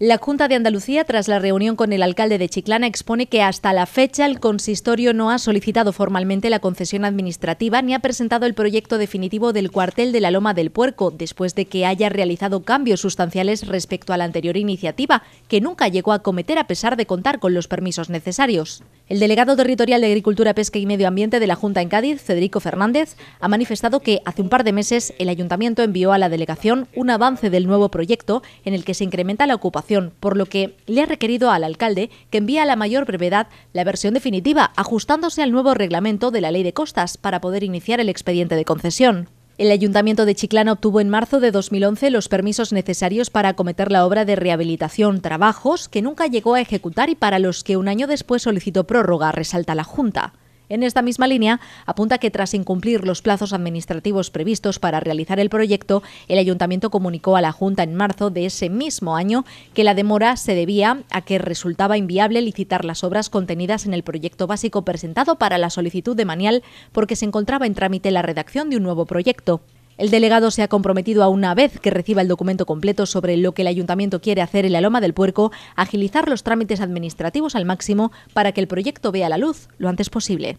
La Junta de Andalucía, tras la reunión con el alcalde de Chiclana, expone que hasta la fecha el consistorio no ha solicitado formalmente la concesión administrativa ni ha presentado el proyecto definitivo del cuartel de la Loma del Puerco, después de que haya realizado cambios sustanciales respecto a la anterior iniciativa, que nunca llegó a cometer a pesar de contar con los permisos necesarios. El delegado territorial de Agricultura, Pesca y Medio Ambiente de la Junta en Cádiz, Federico Fernández, ha manifestado que hace un par de meses el ayuntamiento envió a la delegación un avance del nuevo proyecto en el que se incrementa la ocupación por lo que le ha requerido al alcalde que envíe a la mayor brevedad la versión definitiva, ajustándose al nuevo reglamento de la Ley de Costas para poder iniciar el expediente de concesión. El Ayuntamiento de Chiclana obtuvo en marzo de 2011 los permisos necesarios para acometer la obra de rehabilitación, trabajos que nunca llegó a ejecutar y para los que un año después solicitó prórroga, resalta la Junta. En esta misma línea, apunta que tras incumplir los plazos administrativos previstos para realizar el proyecto, el ayuntamiento comunicó a la Junta en marzo de ese mismo año que la demora se debía a que resultaba inviable licitar las obras contenidas en el proyecto básico presentado para la solicitud de Manial porque se encontraba en trámite la redacción de un nuevo proyecto. El delegado se ha comprometido a una vez que reciba el documento completo sobre lo que el ayuntamiento quiere hacer en la Loma del Puerco, agilizar los trámites administrativos al máximo para que el proyecto vea la luz lo antes posible.